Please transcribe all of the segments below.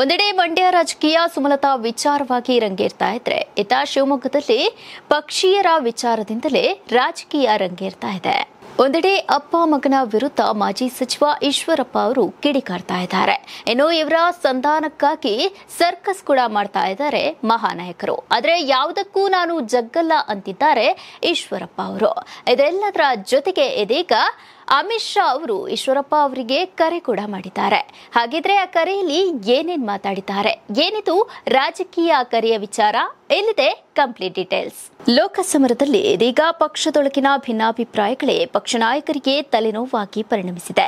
ಒಂದೆಡೆ ಮಂಡ್ಯ ರಾಜಕೀಯ ಸುಮಲತಾ ವಿಚಾರವಾಗಿ ರಂಗೇರ್ತಾ ಇದ್ರೆ ಇತ ಶಿವಮೊಗ್ಗದಲ್ಲಿ ಪಕ್ಷೀಯರ ವಿಚಾರದಿಂದಲೇ ರಾಜಕೀಯ ರಂಗೇರ್ತಾ ಇದೆ ಒಂದೆಡೆ ಅಪ್ಪ ಮಗನ ವಿರುದ್ಧ ಮಾಜಿ ಸಚಿವ ಈಶ್ವರಪ್ಪ ಅವರು ಕಿಡಿಕಾರ್ತಾ ಇದ್ದಾರೆ ಇನ್ನು ಇವರ ಸಂಧಾನಕ್ಕಾಗಿ ಸರ್ಕಸ್ ಕೂಡ ಮಾಡ್ತಾ ಇದ್ದಾರೆ ಮಹಾನಾಯಕರು ಆದರೆ ಯಾವುದಕ್ಕೂ ನಾನು ಜಗ್ಗಲ್ಲ ಅಂತಿದ್ದಾರೆ ಈಶ್ವರಪ್ಪ ಅವರು ಇದೆಲ್ಲದರ ಜೊತೆಗೆ ಇದೀಗ ಅಮಿತ್ ಶಾ ಅವರು ಈಶ್ವರಪ್ಪ ಅವರಿಗೆ ಕರೆ ಕೂಡ ಮಾಡಿದ್ದಾರೆ ಹಾಗಿದ್ರೆ ಆ ಕರೆಯಲ್ಲಿ ಏನೇನ್ ಮಾತಾಡಿದ್ದಾರೆ ಏನಿದು ರಾಜಕೀಯ ಕರೆಯ ವಿಚಾರ ಎಲ್ಲಿದೆ ಕಂಪ್ಲೀಟ್ ಡೀಟೇಲ್ಸ್ ಲೋಕಸಮರದಲ್ಲಿ ಇದೀಗ ಪಕ್ಷದೊಳಗಿನ ಭಿನ್ನಾಭಿಪ್ರಾಯಗಳೇ ಪಕ್ಷ ನಾಯಕರಿಗೆ ತಲೆನೋವಾಗಿ ಪರಿಣಮಿಸಿದೆ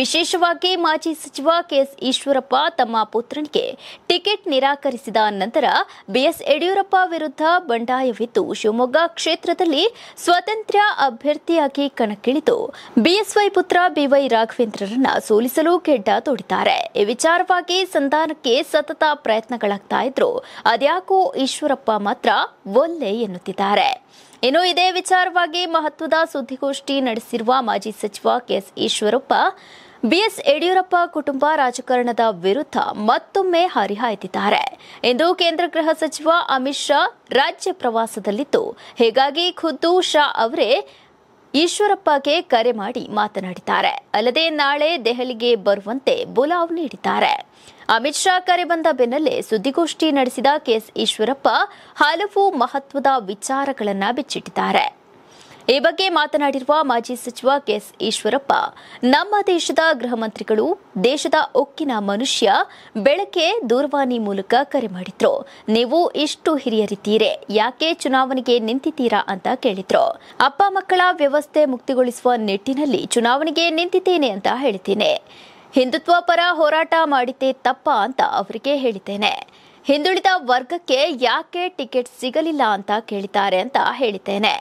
ವಿಶೇಷವಾಗಿ ಮಾಜಿ ಸಚಿವ ಕೆಎಸ್ ಈಶ್ವರಪ್ಪ ತಮ್ಮ ಪುತ್ರನಿಗೆ ಟಿಕೆಟ್ ನಿರಾಕರಿಸಿದ ನಂತರ ಬಿಎಸ್ ಯಡಿಯೂರಪ್ಪ ವಿರುದ್ಧ ಬಂಡಾಯವಿದ್ದು ಶಿವಮೊಗ್ಗ ಕ್ಷೇತ್ರದಲ್ಲಿ ಸ್ವತಂತ್ರ ಅಭ್ಯರ್ಥಿಯಾಗಿ ಕಣಕ್ಕಿಳಿದು ಬಿಎಸ್ ಬಿಎಸ್ವೈ ಪುತ್ರ ಬಿವೈ ರಾಘವೇಂದ್ರರನ್ನ ಸೋಲಿಸಲು ಕೆಡ್ಡ ತೋಡಿದ್ದಾರೆ ಈ ವಿಚಾರವಾಗಿ ಸಂಧಾನಕ್ಕೆ ಸತತ ಪ್ರಯತ್ನಗಳಾಗ್ತಾ ಇದ್ರು ಅದ್ಯಾಕೂ ಈಶ್ವರಪ್ಪ ಮಾತ್ರ ಒಲ್ಲೆ ಎನ್ನುತ್ತಿದ್ದಾರೆ ಇನ್ನು ಇದೇ ವಿಚಾರವಾಗಿ ಮಹತ್ವದ ಸುದ್ದಿಗೋಷ್ಠಿ ನಡೆಸಿರುವ ಮಾಜಿ ಸಚಿವ ಕೆಎಸ್ ಈಶ್ವರಪ್ಪ ಬಿಎಸ್ ಯಡಿಯೂರಪ್ಪ ಕುಟುಂಬ ರಾಜಕಾರಣದ ವಿರುದ್ಧ ಮತ್ತೊಮ್ಮೆ ಹರಿಹಾಯ್ದಿದ್ದಾರೆ ಎಂದು ಕೇಂದ್ರ ಗೃಹ ಸಚಿವ ಅಮಿತ್ ಶಾ ರಾಜ್ಯ ಪ್ರವಾಸದಲ್ಲಿದ್ದು ಹೀಗಾಗಿ ಖುದ್ದು ಶಾ ಅವರೇ ಈಶ್ವರಪ್ಪಗೆ ಕರೆ ಮಾಡಿ ಮಾತನಾಡಿದ್ದಾರೆ ಅಲ್ಲದೆ ನಾಳೆ ದೆಹಲಿಗೆ ಬರುವಂತೆ ಬುಲಾವ್ ನೀಡಿದ್ದಾರೆ ಅಮಿತ್ ಶಾ ಕರೆ ಬಂದ ಬೆನ್ನಲ್ಲೇ ಸುದ್ದಿಗೋಷ್ಠಿ ನಡೆಸಿದ ಕೆಎಸ್ ಈಶ್ವರಪ್ಪ ಹಲವು ಮಹತ್ವದ ವಿಚಾರಗಳನ್ನು ಬಿಚ್ಚಿಟ್ಟಿದ್ದಾರೆ ಈ ಬಗ್ಗೆ ಮಾತನಾಡಿರುವ ಮಾಜಿ ಸಚಿವ ಕೆಎಸ್ ಈಶ್ವರಪ್ಪ ನಮ್ಮ ದೇಶದ ಗೃಹ ಮಂತ್ರಿಗಳು ದೇಶದ ಉಕ್ಕಿನ ಮನುಷ್ಯ ಬೆಳಕೆ ದೂರವಾಣಿ ಮೂಲಕ ಕರೆ ಮಾಡಿದ್ರು ನೀವು ಇಷ್ಟು ಹಿರಿಯರಿದ್ದೀರೆ ಯಾಕೆ ಚುನಾವಣೆಗೆ ನಿಂತಿದ್ದೀರಾ ಅಂತ ಕೇಳಿದ್ರು ಅಪ್ಪ ಮಕ್ಕಳ ವ್ಯವಸ್ಥೆ ಮುಕ್ತಿಗೊಳಿಸುವ ನಿಟ್ಟಿನಲ್ಲಿ ಚುನಾವಣೆಗೆ ನಿಂತಿದ್ದೇನೆ ಅಂತ ಹೇಳಿದ್ದೇನೆ ಹಿಂದುತ್ವ ಪರ ಹೋರಾಟ ಮಾಡಿದ್ದೇ ತಪ್ಪ ಅಂತ ಅವರಿಗೆ ಹೇಳಿದ್ದೇನೆ ಹಿಂದುಳಿದ ವರ್ಗಕ್ಕೆ ಯಾಕೆ ಟಿಕೆಟ್ ಸಿಗಲಿಲ್ಲ ಅಂತ ಕೇಳಿದ್ದಾರೆ ಅಂತ ಹೇಳಿದ್ದೇನೆ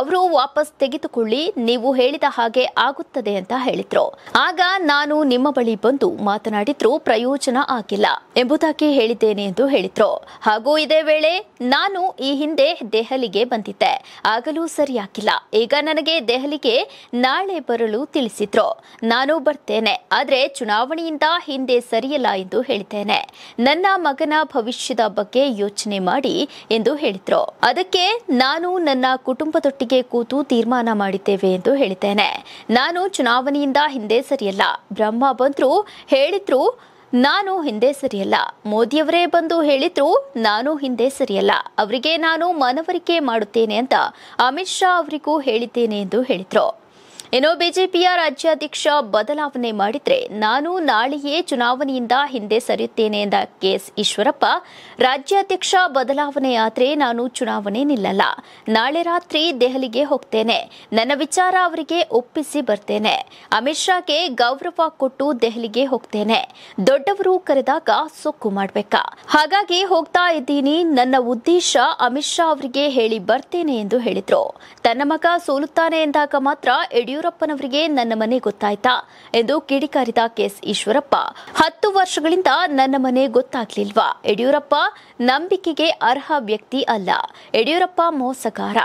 ಅವರು ವಾಪಸ್ ತೆಗೆದುಕೊಳ್ಳಿ ನೀವು ಹೇಳಿದ ಹಾಗೆ ಆಗುತ್ತದೆ ಅಂತ ಹೇಳಿದ್ರು ಆಗ ನಾನು ನಿಮ್ಮ ಬಳಿ ಬಂದು ಮಾತನಾಡಿದ್ರು ಪ್ರಯೋಜನ ಆಗಿಲ್ಲ ಎಂಬುದಾಗಿ ಹೇಳಿದ್ದೇನೆ ಎಂದು ಹೇಳಿದ್ರು ಹಾಗೂ ಇದೇ ವೇಳೆ ನಾನು ಈ ಹಿಂದೆ ದೆಹಲಿಗೆ ಬಂದಿದ್ದೆ ಆಗಲೂ ಸರಿಯಾಗಿಲ್ಲ ಈಗ ನನಗೆ ದೆಹಲಿಗೆ ನಾಳೆ ಬರಲು ತಿಳಿಸಿದ್ರು ನಾನು ಬರ್ತೇನೆ ಆದರೆ ಚುನಾವಣೆಯಿಂದ ಹಿಂದೆ ಸರಿಯಲ್ಲ ಎಂದು ಹೇಳಿದ್ದೇನೆ ನನ್ನ ಮಗನ ಭವಿಷ್ಯದ ಬಗ್ಗೆ ಯೋಚನೆ ಮಾಡಿ ಎಂದು ಹೇಳಿದ್ರು ಅದಕ್ಕೆ ನಾನು ನನ್ನ ಕುಟುಂಬದ ಒಟ್ಟಿಗೆ ಕೂತು ತೀರ್ಮಾನ ಮಾಡಿದ್ದೇವೆ ಎಂದು ಹೇಳಿದ್ದೇನೆ ನಾನು ಚುನಾವಣೆಯಿಂದ ಹಿಂದೆ ಸರಿಯಲ್ಲ ಬ್ರಹ್ಮ ಬಂದ್ರು ಹೇಳಿದ್ರು ನಾನು ಹಿಂದೆ ಸರಿಯಲ್ಲ ಮೋದಿಯವರೇ ಬಂದು ಹೇಳಿದ್ರು ನಾನು ಹಿಂದೆ ಸರಿಯಲ್ಲ ಅವರಿಗೆ ನಾನು ಮನವರಿಕೆ ಮಾಡುತ್ತೇನೆ ಅಂತ ಅಮಿತ್ ಶಾ ಅವರಿಗೂ ಹೇಳಿದ್ದೇನೆ ಎಂದು ಹೇಳಿದರು ಇನ್ನು ಬಿಜೆಪಿಯ ರಾಜ್ಯಾಧ್ಯಕ್ಷ ಬದಲಾವಣೆ ಮಾಡಿದ್ರೆ ನಾನು ನಾಳೆಯೇ ಚುನಾವಣೆಯಿಂದ ಹಿಂದೆ ಸರಿಯುತ್ತೇನೆ ಎಂದ ಕೆಎಸ್ ಈಶ್ವರಪ್ಪ ರಾಜ್ಯಾಧ್ಯಕ್ಷ ಬದಲಾವಣೆ ಆದರೆ ನಾನು ಚುನಾವಣೆ ನಿಲ್ಲಲ್ಲ ನಾಳೆ ರಾತ್ರಿ ದೆಹಲಿಗೆ ಹೋಗ್ತೇನೆ ನನ್ನ ವಿಚಾರ ಅವರಿಗೆ ಒಪ್ಪಿಸಿ ಬರ್ತೇನೆ ಅಮಿತ್ ಶಾಗೆ ಗೌರವ ಕೊಟ್ಟು ದೆಹಲಿಗೆ ಹೋಗ್ತೇನೆ ದೊಡ್ಡವರು ಕರೆದಾಗ ಸೊಕ್ಕು ಮಾಡಬೇಕಾ ಹಾಗಾಗಿ ಹೋಗ್ತಾ ಇದ್ದೀನಿ ನನ್ನ ಉದ್ದೇಶ ಅಮಿತ್ ಶಾ ಅವರಿಗೆ ಹೇಳಿ ಬರ್ತೇನೆ ಎಂದು ಹೇಳಿದ್ರು ತನ್ನ ಮಗ ಸೋಲುತ್ತಾನೆ ಎಂದಾಗ ಮಾತ್ರ ಯಡಿಯೂರಪ್ಪ ಈಶ್ವರಪ್ಪನವರಿಗೆ ನನ್ನ ಮನೆ ಗೊತ್ತಾಯ್ತಾ ಎಂದು ಕಿಡಿಕಾರಿದ ಕೆಎಸ್ ಈಶ್ವರಪ್ಪ ಹತ್ತು ವರ್ಷಗಳಿಂದ ನನ್ನ ಮನೆ ಗೊತ್ತಾಗ್ಲಿಲ್ವಾ ಯಡಿಯೂರಪ್ಪ ನಂಬಿಕೆಗೆ ಅರ್ಹ ವ್ಯಕ್ತಿ ಅಲ್ಲ ಯಡಿಯೂರಪ್ಪ ಮೋಸಗಾರ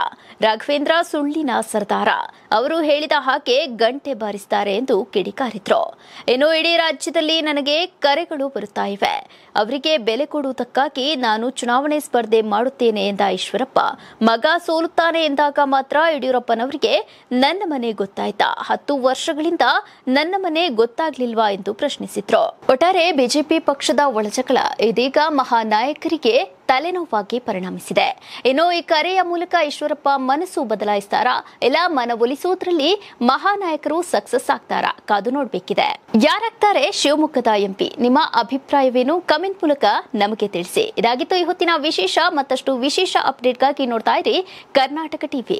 ರಾಘವೇಂದ್ರ ಸುಳ್ಳಿನ ಸರ್ದಾರ ಅವರು ಹೇಳಿದ ಹಾಗೆ ಗಂಟೆ ಬಾರಿಸುತ್ತಾರೆ ಎಂದು ಕಿಡಿಕಾರಿದ್ರು ಇನ್ನು ಇಡೀ ರಾಜ್ಯದಲ್ಲಿ ನನಗೆ ಕರೆಗಳು ಬರುತ್ತಾ ಇವೆ ಅವರಿಗೆ ಬೆಲೆ ಕೊಡುವುದಕ್ಕಾಗಿ ನಾನು ಚುನಾವಣೆ ಸ್ಪರ್ಧೆ ಮಾಡುತ್ತೇನೆ ಎಂದ ಈಶ್ವರಪ್ಪ ಮಗ ಸೋಲುತ್ತಾನೆ ಎಂದಾಗ ಮಾತ್ರ ಯಡಿಯೂರಪ್ಪನವರಿಗೆ ನನ್ನ ಮನೆ ಗೊತ್ತ ಆಗ್ತಾ ಹತ್ತು ವರ್ಷಗಳಿಂದ ನನ್ನ ಮನೆ ಗೊತ್ತಾಗ್ಲಿಲ್ವಾ ಎಂದು ಪ್ರಶ್ನಿಸಿದ್ರು ಒಟ್ಟಾರೆ ಬಿಜೆಪಿ ಪಕ್ಷದ ಒಳಜಗಳ ಇದೀಗ ಮಹಾನಾಯಕರಿಗೆ ತಲೆನೋವಾಗಿ ಪರಿಣಮಿಸಿದೆ ಇನ್ನು ಈ ಕರೆಯ ಮೂಲಕ ಈಶ್ವರಪ್ಪ ಮನಸ್ಸು ಬದಲಾಯಿಸ್ತಾರಾ ಇಲ್ಲ ಮನವೊಲಿಸುವುದರಲ್ಲಿ ಮಹಾನಾಯಕರು ಸಕ್ಸಸ್ ಆಗ್ತಾರಾ ಕಾದು ನೋಡಬೇಕಿದೆ ಯಾರಾಗ್ತಾರೆ ಶಿವಮೊಗ್ಗದ ಎಂಪಿ ನಿಮ್ಮ ಅಭಿಪ್ರಾಯವೇನು ಕಮೆಂಟ್ ಮೂಲಕ ನಮಗೆ ತಿಳಿಸಿ ಇದಾಗಿತ್ತು ಈ ಹೊತ್ತಿನ ವಿಶೇಷ ಮತ್ತಷ್ಟು ವಿಶೇಷ ಅಪ್ಡೇಟ್ಗಾಗಿ ನೋಡ್ತಾ ಇರಿ ಕರ್ನಾಟಕ ಟಿವಿ